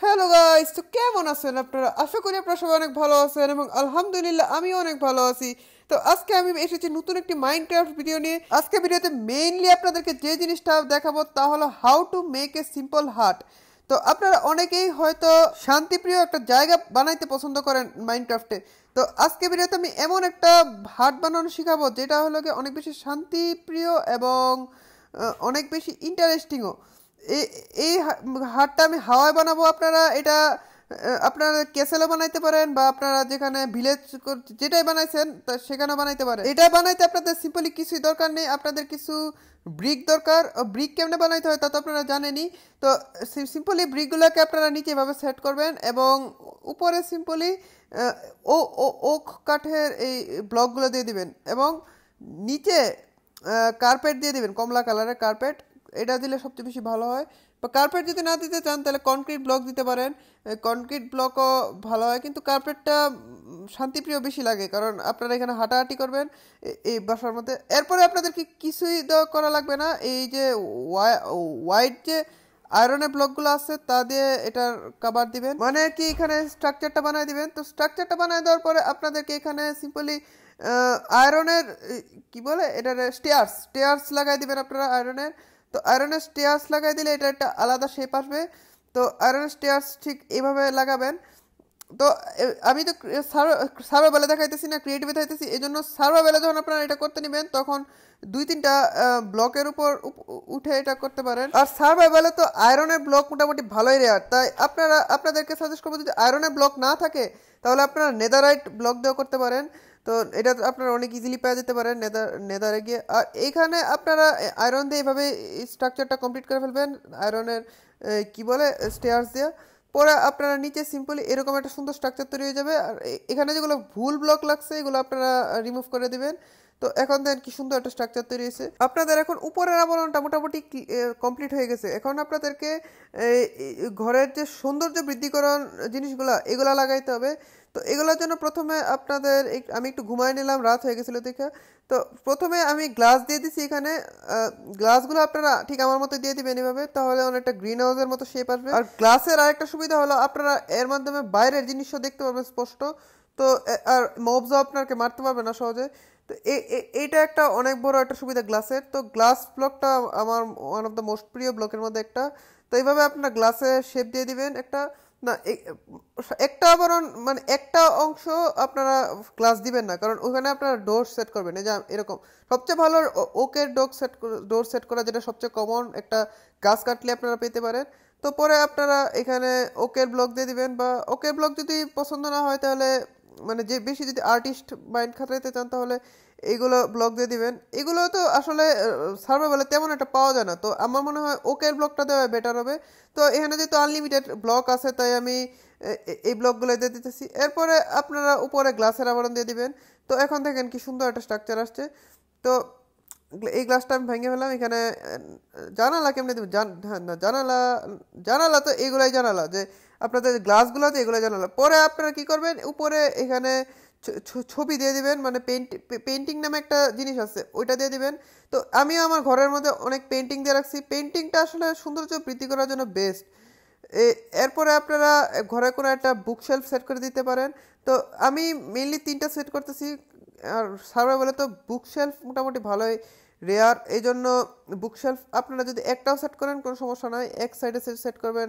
hello guys তো কেমন আছেন আপনারা আশা করি আপনারা সবাই অনেক ভালো আছেন এবং আলহামদুলিল্লাহ আমিও অনেক ভালো আছি তো আজকে আমি এসেছি নতুন একটি মাইনক্রাফট ভিডিও নিয়ে আজকে ভিডিওতে মেইনলি আপনাদেরকে যে জিনিসটা দেখাবো তা হলো how to make a simple heart তো আপনারা অনেকেই হয়তো শান্তিপ্রিয় একটা জায়গা বানাইতে পছন্দ করেন মাইনক্রাফটে তো আজকে ভিডিওতে আমি এমন একটা হার্ট বানানো শেখাবো যেটা হলো গিয়ে অনেক বেশি শান্তিপ্রিয় এবং অনেক বেশি ইন্টারেস্টিংও এই হারটা আমি হাওয়ায় বানাবো আপনারা এটা আপনারা কেসেলও বানাইতে পারেন বা আপনারা যেখানে ভিলেজ যেটাই বানাইছেন তা সেখানেও বানাইতে পারেন এটা বানাইতে আপনাদের সিম্পলি কিছুই দরকার নেই আপনাদের কিছু ব্রিক দরকার ও ব্রিক কেমনে বানাইতে হয় তা তো আপনারা জানেনই তো সিম্পলি ব্রিকগুলোকে আপনারা নিচে এভাবে সেট করবেন এবং উপরে সিম্পলি ও ওক কাঠের এই ব্লকগুলো দিয়ে দিবেন এবং নিচে কার্পেট দিয়ে দিবেন কমলা কালারের কার্পেট এটা দিলে সবচেয়ে বেশি ভালো হয় বা কার্পেট যদি না দিতে চান তাহলে কনক্রিট ব্লক দিতে পারেন কনক্রিট ব্লকও ভালো হয় কিন্তু কার্পেটটা শান্তিপ্রিয় বেশি লাগে কারণ আপনারা এখানে হাঁটাহাঁটি করবেন এই বাসার মধ্যে এরপরে আপনাদেরকে কিছুই দেওয়া করা লাগবে না এই যে হোয়াইট যে আয়রনের ব্লকগুলো আছে তা দিয়ে এটার কাবার দিবেন মানে কি এখানে স্ট্রাকচারটা বানায় দিবেন তো স্ট্রাকচারটা বানায় দেওয়ার পরে আপনাদেরকে এখানে সিম্পলি আয়রনের কি বলে এটার স্টেয়ার্স স্টেয়ার্স লাগাই দিবেন আপনারা আয়রনের তো আয়রনের স্টেয়ার্স লাগাই দিলে এটা একটা আলাদা শেপ আসবে তো আয়রনের স্টেয়ার্স ঠিক এইভাবে লাগাবেন তো আমি তো বেলা দেখাইতেছি না ক্রিয়েটিভ দেখাইতেছি এই জন্য বেলা যখন আপনারা এটা করতে নেবেন তখন দুই তিনটা ব্লকের উপর উঠে এটা করতে পারেন আর বেলা তো আয়রনের ব্লক মোটামুটি ভালোই রেয়ার তাই আপনারা আপনাদেরকে সাজেস্ট করবো যদি আয়রনের ব্লক না থাকে তাহলে আপনারা নেদারাইট ব্লক দিয়েও করতে পারেন তো এটা আপনারা অনেক ইজিলি পাওয়া যেতে পারেন নেদার নেদারে গিয়ে আর এইখানে আপনারা আয়রন দিয়ে এভাবে স্ট্রাকচারটা কমপ্লিট করে ফেলবেন আয়রনের কি বলে স্টেয়ার্স দিয়ে পরে আপনারা নিচে সিম্পলি এরকম একটা সুন্দর স্ট্রাকচার তৈরি হয়ে যাবে আর এখানে যেগুলো ভুল ব্লক লাগছে এগুলো আপনারা রিমুভ করে দেবেন তো এখন দেন কি সুন্দর একটা স্ট্রাকচার তৈরি হয়েছে আপনাদের এখন উপরের আবরণটা মোটামুটি কমপ্লিট হয়ে গেছে এখন আপনাদেরকে ঘরের যে সৌন্দর্য বৃদ্ধিকরণ জিনিসগুলো এগুলা লাগাইতে হবে তো এগুলোর জন্য প্রথমে আপনাদের আমি একটু ঘুমাই নিলাম রাত হয়ে গেছিলো দেখে তো প্রথমে আমি গ্লাস দিয়ে দিছি এখানে গ্লাসগুলো আপনারা ঠিক আমার মতো দিয়ে দিবেন এভাবে তাহলে অনেকটা গ্রিন হাউসের মতো শেপ আসবে আর গ্লাসের আরেকটা সুবিধা হলো আপনারা এর মাধ্যমে বাইরের জিনিসও দেখতে পাবেন স্পষ্ট তো আর মবসও আপনারকে মারতে পারবে না সহজে তো এইটা একটা অনেক বড় একটা সুবিধা গ্লাসের তো গ্লাস ব্লকটা আমার ওয়ান অফ দ্য মোস্ট প্রিয় ব্লকের মধ্যে একটা তো এইভাবে আপনার গ্লাসে শেপ দিয়ে দিবেন একটা না একটা আবরণ মানে একটা অংশ আপনারা গ্লাস দিবেন না কারণ ওখানে আপনারা ডোর সেট করবেন এই যে এরকম সবচেয়ে ভালো ওকে ডোর সেট ডোর সেট করা যেটা সবচেয়ে কমন একটা গাছ কাটলে আপনারা পেতে পারেন তো পরে আপনারা এখানে ওকের ব্লক দিয়ে দিবেন বা ওকের ব্লক যদি পছন্দ না হয় তাহলে মানে যে বেশি যদি আর্টিস্ট মাইন্ড খাটাইতে চান তাহলে এইগুলো ব্লগ দিয়ে দিবেন এগুলো তো আসলে সার্ভাইভালে তেমন একটা পাওয়া যায় না তো আমার মনে হয় ওকের ব্লগটা দেওয়া বেটার হবে তো এখানে যেহেতু আনলিমিটেড ব্লগ আছে তাই আমি এই ব্লকগুলো দিয়ে দিতেছি এরপরে আপনারা উপরে গ্লাসের আবরণ দিয়ে দিবেন তো এখন দেখেন কি সুন্দর একটা স্ট্রাকচার আসছে তো এই গ্লাসটা আমি ভেঙে ফেলাম এখানে জানালা কেমনি দেবেন হ্যাঁ, জানালা জানালা তো এইগুলাই জানালা যে আপনাদের গ্লাসগুলোতে এগুলো জানালো পরে আপনারা কি করবেন উপরে এখানে ছবি দিয়ে দিবেন মানে পেন্ট পেন্টিং নামে একটা জিনিস আছে ওইটা দিয়ে দিবেন তো আমিও আমার ঘরের মধ্যে অনেক পেন্টিং দিয়ে রাখছি পেন্টিংটা আসলে সৌন্দর্য বৃদ্ধি করার জন্য বেস্ট এরপরে আপনারা ঘরে কোনো একটা বুক শেলফ সেট করে দিতে পারেন তো আমি মেনলি তিনটা সেট করতেছি আর বলে তো বুক শেলফ মোটামুটি ভালোই রেয়ার এই জন্য বুক শেলফ আপনারা যদি একটাও সেট করেন কোনো সমস্যা নয় এক সাইডে সেট করবেন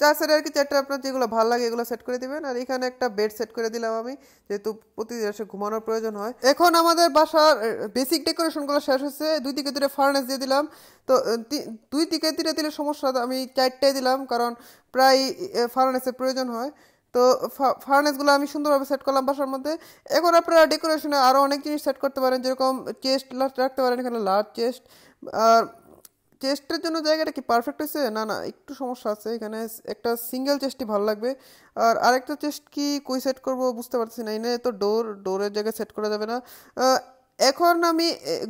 চার আর কি চারটা আপনার যেগুলো ভালো লাগে এগুলো সেট করে দিবেন আর এখানে একটা বেড সেট করে দিলাম আমি যেহেতু প্রতিদিন এসে ঘুমানোর প্রয়োজন হয় এখন আমাদের বাসার বেসিক ডেকোরেশনগুলো শেষ হয়েছে দুই দিকে দূরে ফার্নেস দিয়ে দিলাম তো দুই দিকে দূরে দিলে সমস্যা আমি চারটায় দিলাম কারণ প্রায় ফার্নেসের প্রয়োজন হয় তো ফার্নেসগুলো আমি সুন্দরভাবে সেট করলাম বাসার মধ্যে এখন আপনারা ডেকোরেশনে আরও অনেক জিনিস সেট করতে পারেন যেরকম চেস্ট রাখতে পারেন এখানে লার্জ চেস্ট আর চেস্টের জন্য জায়গাটা কি পারফেক্ট হয়েছে না না একটু সমস্যা আছে এখানে একটা সিঙ্গেল চেস্টই ভালো লাগবে আর আরেকটা চেস্ট কি কই সেট করব বুঝতে পারছি না এনে তো ডোর ডোরের জায়গায় সেট করা যাবে না এখন আমি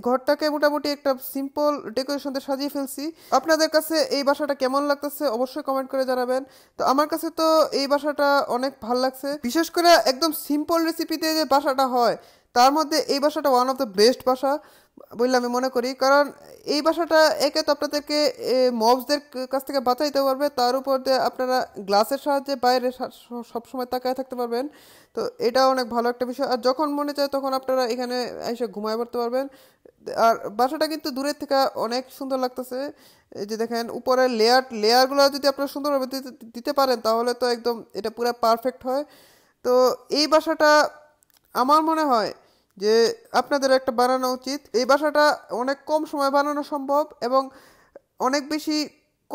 ঘরটাকে মোটামুটি একটা সিম্পল ডেকোরেশনতে সাজিয়ে ফেলছি আপনাদের কাছে এই বাসাটা কেমন লাগতেছে অবশ্যই কমেন্ট করে জানাবেন তো আমার কাছে তো এই বাসাটা অনেক ভাল লাগছে বিশেষ করে একদম সিম্পল রেসিপিতে যে বাসাটা হয় তার মধ্যে এই ভাষাটা ওয়ান অফ দ্য বেস্ট ভাষা বললে আমি মনে করি কারণ এই ভাষাটা একে তো আপনাদেরকে মবসদের কাছ থেকে বাঁচাইতে পারবে তার উপর দিয়ে আপনারা গ্লাসের সাহায্যে বাইরে সবসময় তাকায় থাকতে পারবেন তো এটা অনেক ভালো একটা বিষয় আর যখন মনে চায় তখন আপনারা এখানে এসে ঘুমায় পড়তে পারবেন আর বাসাটা কিন্তু দূরের থেকে অনেক সুন্দর লাগতেছে যে দেখেন উপরের লেয়ার লেয়ারগুলো যদি আপনারা সুন্দরভাবে দিতে পারেন তাহলে তো একদম এটা পুরো পারফেক্ট হয় তো এই বাসাটা আমার মনে হয় যে আপনাদের একটা বানানো উচিত এই বাসাটা অনেক কম সময় বানানো সম্ভব এবং অনেক বেশি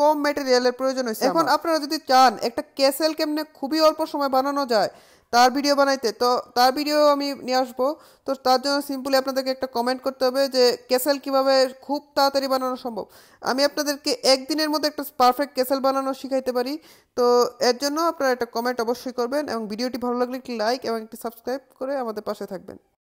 কম মেটেরিয়ালের প্রয়োজন হয়েছে এখন আপনারা যদি চান একটা ক্যাসেল কেমনে খুবই অল্প সময় বানানো যায় তার ভিডিও বানাইতে তো তার ভিডিও আমি নিয়ে আসবো তো তার জন্য সিম্পলি আপনাদেরকে একটা কমেন্ট করতে হবে যে ক্যাসেল কিভাবে খুব তাড়াতাড়ি বানানো সম্ভব আমি আপনাদেরকে একদিনের মধ্যে একটা পারফেক্ট ক্যাসেল বানানো শিখাইতে পারি তো এর জন্য আপনারা একটা কমেন্ট অবশ্যই করবেন এবং ভিডিওটি ভালো লাগলে একটি লাইক এবং একটি সাবস্ক্রাইব করে আমাদের পাশে থাকবেন